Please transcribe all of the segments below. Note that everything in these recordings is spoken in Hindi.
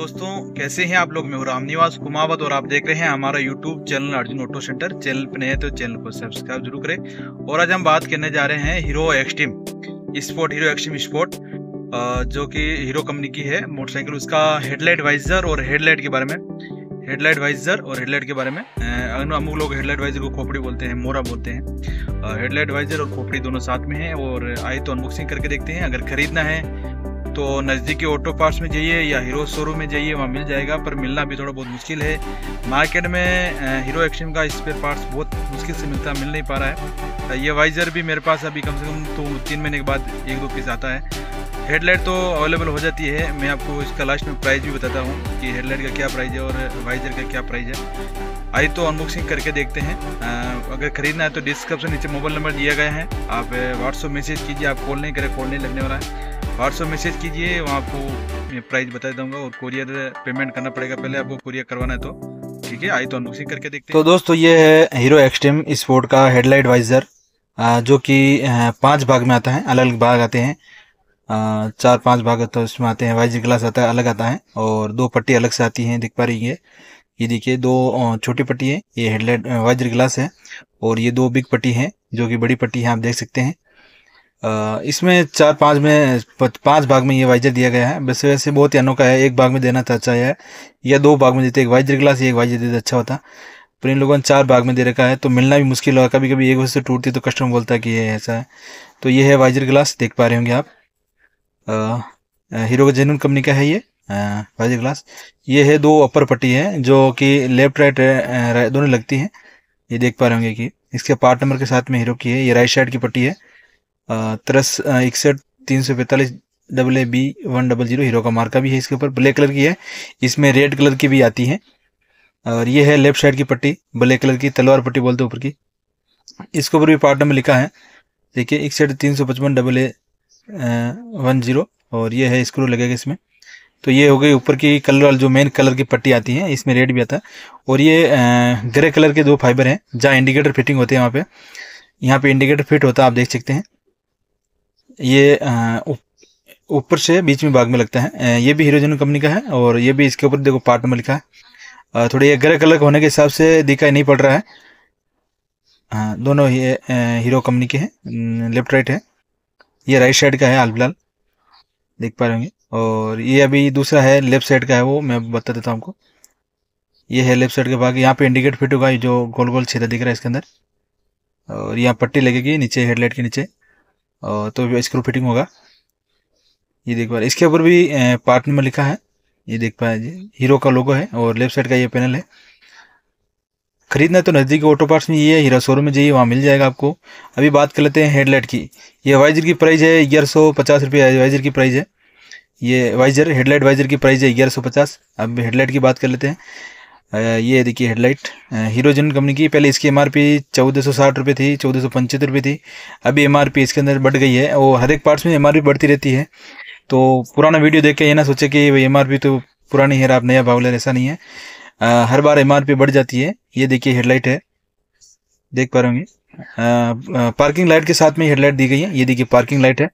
दोस्तों कैसे हैं आप लोग मैं राम कुमावत और आप देख रहे हैं हमारा YouTube channel Arjun auto centre channel पर नए तो चैनल को सब्सक्राइब जरूर करें और आज हम बात करने जा रहे हैं Hero Xtreme sport Hero Xtreme sport जो कि हीरो कंपनी की है मोटरसाइकिल उसका हेडलाइट वाइजर और हेडलाइट के बारे में हेडलाइट वाइजर और हेडलाइट के बारे में अमुक लोग हेडलाइट वाइजर को खोपड़ी बोलते हैं मोरा बोलते हैं हेडलाइट वाइजर और खोपड़ी दोनों साथ में है और आए तो अनबॉक्सिंग करके देखते हैं अगर खरीदना है तो नज़दीकी ऑटो पार्ट्स में जाइए या हीरो शोरूम में जाइए वहाँ मिल जाएगा पर मिलना भी थोड़ा बहुत मुश्किल है मार्केट में हीरो एक्शन का स्पेयर पार्ट्स बहुत मुश्किल से मिलता मिल नहीं पा रहा है ये वाइजर भी मेरे पास अभी कम से कम तो तीन महीने के बाद एक दो पीस आता है हेडलाइट तो अवेलेबल हो जाती है मैं आपको इसका लास्ट में प्राइस भी बताता हूँ कि हेडलाइट का क्या प्राइस है और वाइजर का क्या प्राइस है आई तो अनबॉक्सिंग करके देखते हैं आ, अगर खरीदना है तो डिस्क्रिप्शन नीचे मोबाइल नंबर दिया गया है आप व्हाट्सअप मैसेज कीजिए आप कॉल नहीं करें कॉल नहीं लगने वाला है व्हाट्सअप मैसेज कीजिए वहाँ आपको प्राइस बता दूंगा और कुरियर पेमेंट करना पड़ेगा पहले आपको कुरियर करवाना है तो ठीक है आई तो अनबॉक्सिंग करके देखते तो हैं तो दोस्तों ये है हीरो एक्सट्रीम स्पोर्ट का हेडलाइट वाइजर जो कि पांच भाग में आता है अलग अलग भाग आते हैं चार पांच भाग तो इसमें आते हैं वाइजर ग्लास आता है अलग आता है और दो पट्टी अलग से आती है दिख पा रही है ये देखिए दो छोटी पट्टी है ये हेडलाइट वाइजर ग्लास है और ये दो बिग पट्टी है जो कि बड़ी पट्टी है आप देख सकते हैं इसमें चार पाँच में पांच भाग में ये वाइजर दिया गया है वैसे वैसे बहुत ही अनोखा है एक भाग में देना था तो अच्छा है या दो भाग में देते एक वाइजर गिलास एक वाइजर देते अच्छा होता पर इन लोगों ने चार भाग में दे रखा है तो मिलना भी मुश्किल होगा कभी कभी एक वजह से टूटती तो कस्टमर बोलता है कि ये ऐसा है तो ये है वाइजर ग्लास देख पा रहे होंगे आप हीरो का जेनून कंपनी का है ये वाइजर ग्लास ये है दो अपर पट्टी है जो कि लेफ्ट राइट दोनों लगती हैं ये देख पा रहे होंगे कि इसके पार्ट नंबर के साथ में हीरो की है ये राइट साइड की पट्टी है तरस इकसठ तीन सौ पैंतालीस double A B one double zero Hero का मार्का भी है इसके ऊपर ब्लैक कलर की है इसमें रेड कलर की भी आती है और ये है लेफ्ट साइड की पट्टी ब्लैक कलर की तलवार पट्टी बोलते ऊपर की इसके ऊपर भी पार्ट नंबर लिखा है देखिए इकसठ तीन सौ पचपन डबल ए वन जीरो और ये है स्क्रू लगेगा इसमें तो ये हो गई ऊपर की कलर वाली जो मेन कलर की पट्टी आती है इसमें रेड भी आता है और ये ग्रे कलर के दो फाइबर हैं जहाँ इंडिकेटर फिटिंग होते हैं वहाँ पे यहाँ पे इंडिकेटर फिट होता है आप देख सकते हैं ये ऊपर से बीच में भाग में लगता है ये भी हीरोजन कंपनी का है और ये भी इसके ऊपर देखो पार्ट नंबर लिखा है थोड़ी ये ग्रह कलर होने के हिसाब से दिखाई नहीं पड़ रहा है हाँ दोनों ये हीरो कंपनी के हैं लेफ्ट राइट है ये राइट साइड का है हाल फिलहाल देख पा रहे होंगे और ये अभी दूसरा है लेफ्ट साइड का है वो मैं बता देता हूँ आपको ये है लेफ्ट साइड का भाग यहाँ पे इंडिकेट फिट होगा जो गोल गोल छेदा दिख रहा है इसके अंदर और यहाँ पट्टी लगेगी नीचे हेडलाइट के नीचे तो स्क्रू फिटिंग होगा ये देख पा रहे इसके ऊपर भी पार्ट नंबर लिखा है ये देख पा रहे हीरो का लोगो है और लेफ्ट साइड का ये पैनल है खरीदना तो नज़दीक ऑटो पार्ट्स में ये है हीरा शोरूम में जाइए वहाँ मिल जाएगा आपको अभी बात कर लेते हैं हेडलाइट की ये वाइजर की प्राइस है ग्यारह सौ पचास रुपये वाइजर की प्राइस है ये वाइजर हेडलाइट वाइजर की प्राइस है ग्यारह सौ पचास अब हेडलाइट की बात कर लेते हैं ये देखिए हेडलाइट हीरोजन कंपनी की पहले इसकी एमआरपी चौदह सौ साठ रुपये थी चौदह सौ पचहत्तर रुपये थी अभी एमआरपी इसके अंदर बढ़ गई है और हर एक पार्ट्स में एमआरपी बढ़ती रहती है तो पुराना वीडियो देख के ये ना सोचे कि भाई एम तो पुरानी है आप नया भाव ले ऐसा नहीं है आ, हर बार एम बढ़ जाती है ये देखिए हेडलाइट है देख पा रहे होंगे पार्किंग लाइट के साथ में हेडलाइट दी गई है ये देखिए पार्किंग लाइट है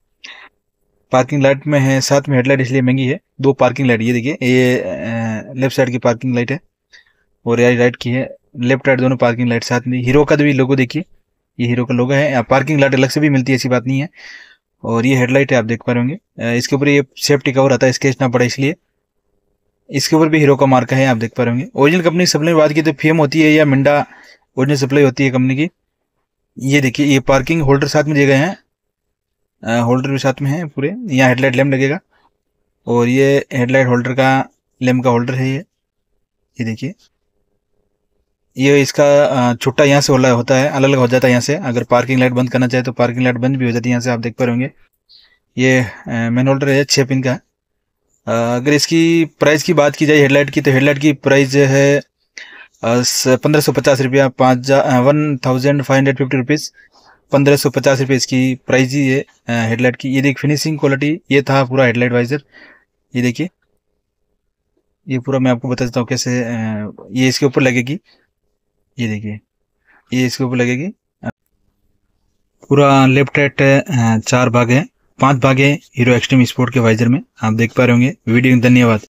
पार्किंग लाइट में है साथ में हेडलाइट इसलिए महंगी है दो पार्किंग लाइट ये देखिए ये लेफ्ट साइड की पार्किंग लाइट है और यार राइट की है लेफ्ट राइट दोनों पार्किंग लाइट साथ में हीरो का तो भी लोगो देखिए ये हीरो का लोगो है पार्किंग लाइट अलग से भी मिलती है ऐसी बात नहीं है और ये हेडलाइट है आप देख पा रहे होंगे इसके ऊपर ये सेफ्टी कवर आता है स्केच ना पड़ा इसलिए इसके ऊपर भी हीरो का मार्का है आप देख पा रहे होंगे ओरिजिनल कंपनी की सप्लाई बात की तो फेम होती है या मिंडा ओरिजिनल सप्लाई होती है कंपनी की ये देखिए ये पार्किंग होल्डर साथ में दिए गए हैं होल्डर भी साथ में है पूरे यहाँ हेडलाइट लैम्प लगेगा और ये हेडलाइट होल्डर का लैम्प का होल्डर है ये ये देखिए ये इसका छुट्टा यहाँ से होला होता है अलग अलग हो जाता है यहाँ से अगर पार्किंग लाइट बंद करना चाहे तो पार्किंग लाइट बंद भी हो जाती है यहाँ से आप देख पा रहे होंगे ये मैन होल्डर है छः पिन का अगर इसकी प्राइस की बात की जाए हेडलाइट की तो हेडलाइट की प्राइस जो है पंद्रह सौ पचास रुपया पाँच one thousand five hundred fifty rupees पंद्रह सौ पचास रुपये इसकी प्राइस ही है हेडलाइट की ये देखिए फिनिशिंग क्वालिटी ये था पूरा हेडलाइट वाइजर ये देखिए ये पूरा मैं आपको बता देता हूँ कैसे ये इसके ऊपर लगेगी ये देखिए ये इसके ऊपर लगेगी पूरा लेफ्ट राइट चार भाग है पांच भाग है हीरो एक्सट्रीम स्पोर्ट के वाइजर में आप देख पा रहे होंगे वीडियो धन्यवाद